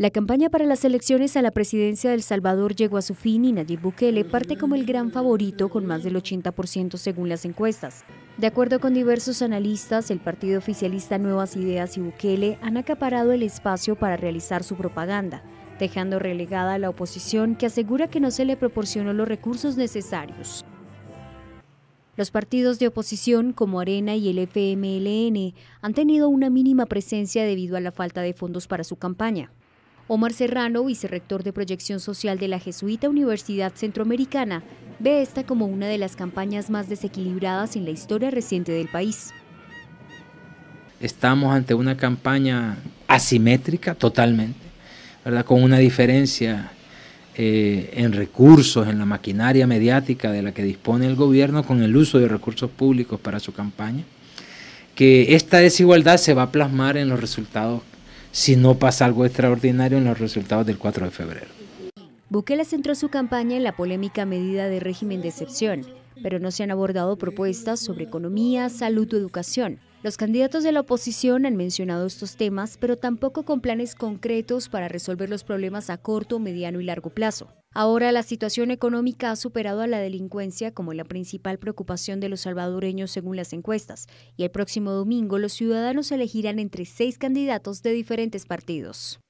La campaña para las elecciones a la presidencia del Salvador llegó a su fin y Nayib Bukele parte como el gran favorito con más del 80% según las encuestas. De acuerdo con diversos analistas, el partido oficialista Nuevas Ideas y Bukele han acaparado el espacio para realizar su propaganda, dejando relegada a la oposición que asegura que no se le proporcionó los recursos necesarios. Los partidos de oposición como Arena y el FMLN han tenido una mínima presencia debido a la falta de fondos para su campaña. Omar Serrano, vicerrector de Proyección Social de la Jesuita Universidad Centroamericana, ve esta como una de las campañas más desequilibradas en la historia reciente del país. Estamos ante una campaña asimétrica totalmente, ¿verdad? con una diferencia eh, en recursos, en la maquinaria mediática de la que dispone el gobierno con el uso de recursos públicos para su campaña, que esta desigualdad se va a plasmar en los resultados si no pasa algo extraordinario en los resultados del 4 de febrero. Bukele centró su campaña en la polémica medida de régimen de excepción, pero no se han abordado propuestas sobre economía, salud o educación. Los candidatos de la oposición han mencionado estos temas, pero tampoco con planes concretos para resolver los problemas a corto, mediano y largo plazo. Ahora la situación económica ha superado a la delincuencia como la principal preocupación de los salvadoreños según las encuestas, y el próximo domingo los ciudadanos elegirán entre seis candidatos de diferentes partidos.